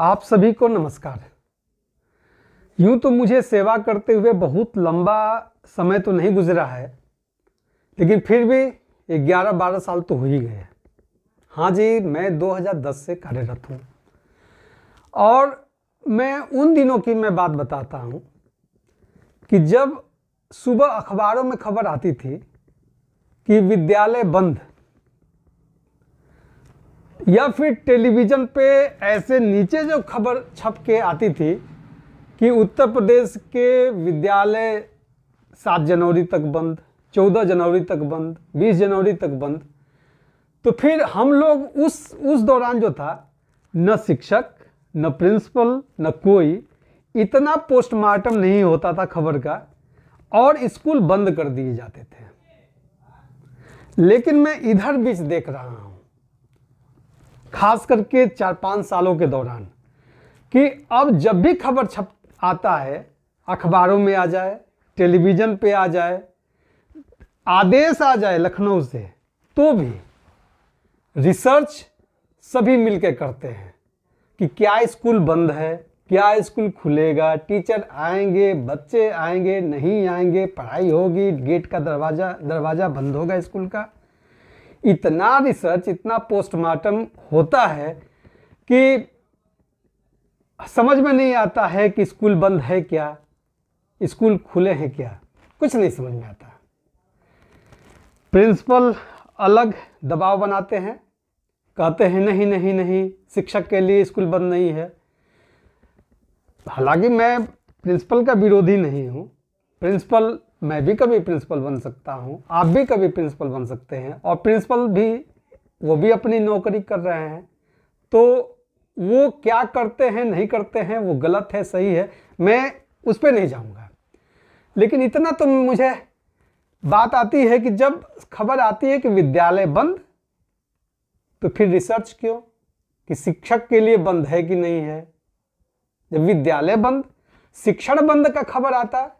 आप सभी को नमस्कार यूं तो मुझे सेवा करते हुए बहुत लंबा समय तो नहीं गुजरा है लेकिन फिर भी ग्यारह बारह साल तो हो ही गए हाँ जी मैं 2010 से कार्यरत हूँ और मैं उन दिनों की मैं बात बताता हूँ कि जब सुबह अखबारों में खबर आती थी कि विद्यालय बंद या फिर टेलीविज़न पे ऐसे नीचे जो खबर छप के आती थी कि उत्तर प्रदेश के विद्यालय सात जनवरी तक बंद चौदह जनवरी तक बंद बीस जनवरी तक बंद तो फिर हम लोग उस उस दौरान जो था न शिक्षक न प्रिंसिपल न कोई इतना पोस्टमार्टम नहीं होता था खबर का और स्कूल बंद कर दिए जाते थे लेकिन मैं इधर बीच देख रहा हूँ खास करके चार पाँच सालों के दौरान कि अब जब भी खबर छप आता है अखबारों में आ जाए टेलीविज़न पे आ जाए आदेश आ जाए लखनऊ से तो भी रिसर्च सभी मिलकर करते हैं कि क्या स्कूल बंद है क्या स्कूल खुलेगा टीचर आएंगे बच्चे आएंगे नहीं आएंगे पढ़ाई होगी गेट का दरवाज़ा दरवाज़ा बंद होगा स्कूल का इतना रिसर्च इतना पोस्टमार्टम होता है कि समझ में नहीं आता है कि स्कूल बंद है क्या स्कूल खुले हैं क्या कुछ नहीं समझ में आता प्रिंसिपल अलग दबाव बनाते हैं कहते हैं नहीं नहीं नहीं शिक्षक के लिए स्कूल बंद नहीं है हालांकि मैं प्रिंसिपल का विरोधी नहीं हूँ प्रिंसिपल मैं भी कभी प्रिंसिपल बन सकता हूँ आप भी कभी प्रिंसिपल बन सकते हैं और प्रिंसिपल भी वो भी अपनी नौकरी कर रहे हैं तो वो क्या करते हैं नहीं करते हैं वो गलत है सही है मैं उस पर नहीं जाऊँगा लेकिन इतना तो मुझे बात आती है कि जब खबर आती है कि विद्यालय बंद तो फिर रिसर्च क्यों कि शिक्षक के लिए बंद है कि नहीं है जब विद्यालय बंद शिक्षण बंद का खबर आता है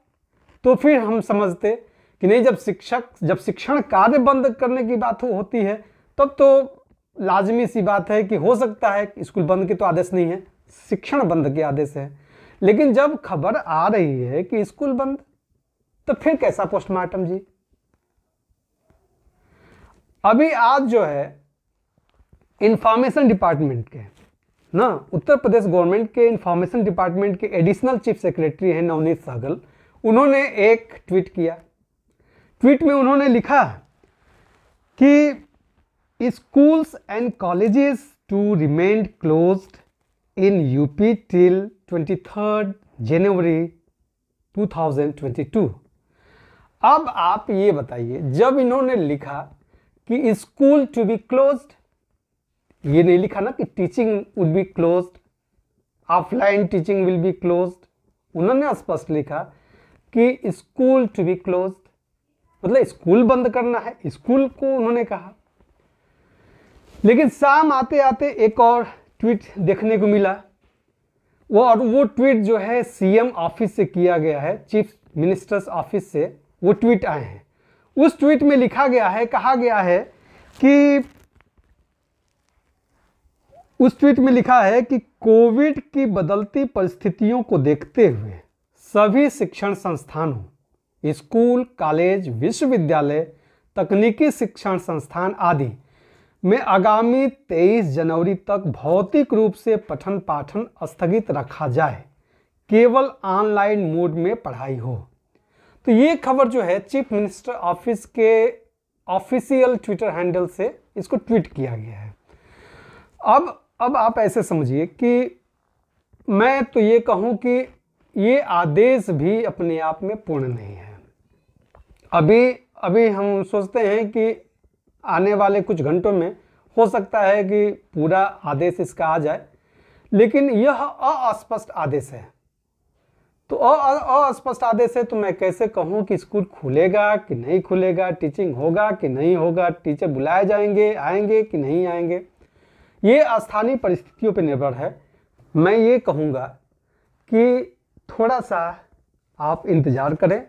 तो फिर हम समझते कि नहीं जब शिक्षक जब शिक्षण कार्य बंद करने की बात हो, होती है तब तो लाजमी सी बात है कि हो सकता है कि स्कूल बंद के तो आदेश नहीं है शिक्षण बंद के आदेश है लेकिन जब खबर आ रही है कि स्कूल बंद तो फिर कैसा पोस्टमार्टम जी अभी आज जो है इंफॉर्मेशन डिपार्टमेंट के ना उत्तर प्रदेश गवर्नमेंट के इंफॉर्मेशन डिपार्टमेंट के एडिशनल चीफ सेक्रेटरी हैं नवनीत सागल उन्होंने एक ट्वीट किया ट्वीट में उन्होंने लिखा कि schools and colleges to remain closed in UP till 23 January 2022 अब आप ये बताइए जब इन्होंने लिखा कि स्कूल टू बी क्लोज्ड ये नहीं लिखा ना कि teaching would be closed offline teaching will be closed उन्होंने स्पष्ट लिखा कि स्कूल टू बी क्लोज मतलब स्कूल बंद करना है स्कूल को उन्होंने कहा लेकिन शाम आते आते एक और ट्वीट देखने को मिला वो और वो ट्वीट जो है सीएम ऑफिस से किया गया है चीफ मिनिस्टर्स ऑफिस से वो ट्वीट आए हैं उस ट्वीट में लिखा गया है कहा गया है कि उस ट्वीट में लिखा है कि कोविड की बदलती परिस्थितियों को देखते हुए सभी शिक्षण संस्थानों स्कूल कॉलेज विश्वविद्यालय तकनीकी शिक्षण संस्थान आदि में आगामी 23 जनवरी तक भौतिक रूप से पठन पाठन स्थगित रखा जाए केवल ऑनलाइन मोड में पढ़ाई हो तो ये खबर जो है चीफ मिनिस्टर ऑफिस के ऑफिशियल ट्विटर हैंडल से इसको ट्वीट किया गया है अब अब आप ऐसे समझिए कि मैं तो ये कहूँ कि ये आदेश भी अपने आप में पूर्ण नहीं है अभी अभी हम सोचते हैं कि आने वाले कुछ घंटों में हो सकता है कि पूरा आदेश इसका आ जाए लेकिन यह अस्पष्ट आदेश है तो अस्पष्ट आदेश है तो मैं कैसे कहूँ कि स्कूल खुलेगा कि नहीं खुलेगा टीचिंग होगा कि नहीं होगा टीचर बुलाए जाएंगे आएंगे कि नहीं आएंगे ये स्थानीय परिस्थितियों पर निर्भर है मैं ये कहूँगा कि थोड़ा सा आप इंतज़ार करें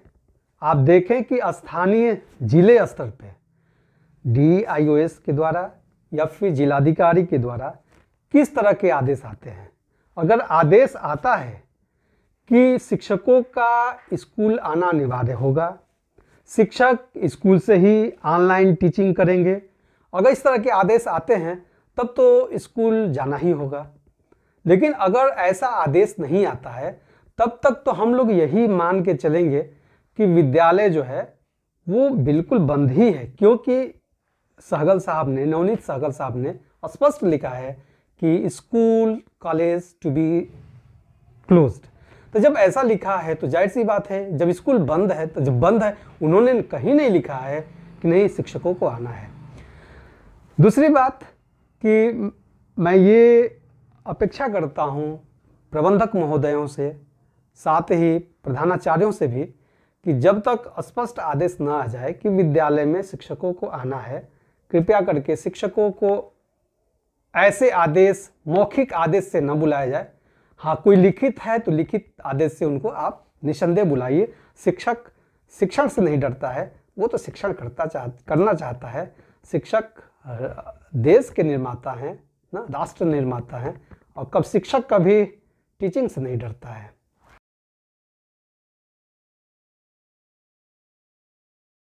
आप देखें कि स्थानीय जिले स्तर पे डी के द्वारा या फिर जिलाधिकारी के द्वारा किस तरह के आदेश आते हैं अगर आदेश आता है कि शिक्षकों का स्कूल आना अनिवार्य होगा शिक्षक स्कूल से ही ऑनलाइन टीचिंग करेंगे अगर इस तरह के आदेश आते हैं तब तो स्कूल जाना ही होगा लेकिन अगर ऐसा आदेश नहीं आता है तब तक तो हम लोग यही मान के चलेंगे कि विद्यालय जो है वो बिल्कुल बंद ही है क्योंकि सहगल साहब ने नवनीत सहगल साहब ने स्पष्ट लिखा है कि school college to be closed तो जब ऐसा लिखा है तो जाहिर सी बात है जब स्कूल बंद है तो जब बंद है उन्होंने कहीं नहीं लिखा है कि नहीं शिक्षकों को आना है दूसरी बात कि मैं ये अपेक्षा करता हूँ प्रबंधक महोदयों से साथ ही प्रधानाचार्यों से भी कि जब तक स्पष्ट आदेश न आ जाए कि विद्यालय में शिक्षकों को आना है कृपया करके शिक्षकों को ऐसे आदेश मौखिक आदेश से न बुलाया जाए हाँ कोई लिखित है तो लिखित आदेश से उनको आप निसंदेह बुलाइए शिक्षक शिक्षण से नहीं डरता है वो तो शिक्षण करता चाह करना चाहता है शिक्षक देश के निर्माता हैं ना राष्ट्र निर्माता हैं और कब शिक्षक कभी टीचिंग से नहीं डरता है